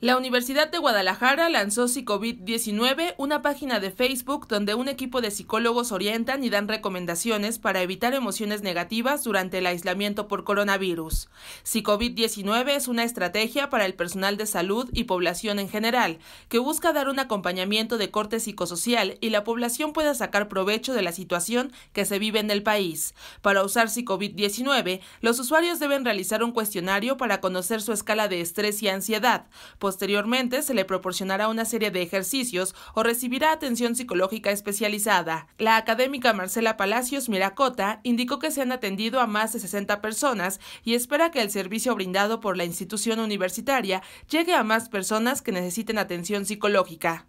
La Universidad de Guadalajara lanzó cicovid 19 una página de Facebook donde un equipo de psicólogos orientan y dan recomendaciones para evitar emociones negativas durante el aislamiento por coronavirus. cicovid 19 es una estrategia para el personal de salud y población en general, que busca dar un acompañamiento de corte psicosocial y la población pueda sacar provecho de la situación que se vive en el país. Para usar cicovid 19 los usuarios deben realizar un cuestionario para conocer su escala de estrés y ansiedad Posteriormente se le proporcionará una serie de ejercicios o recibirá atención psicológica especializada. La académica Marcela Palacios Miracota indicó que se han atendido a más de 60 personas y espera que el servicio brindado por la institución universitaria llegue a más personas que necesiten atención psicológica.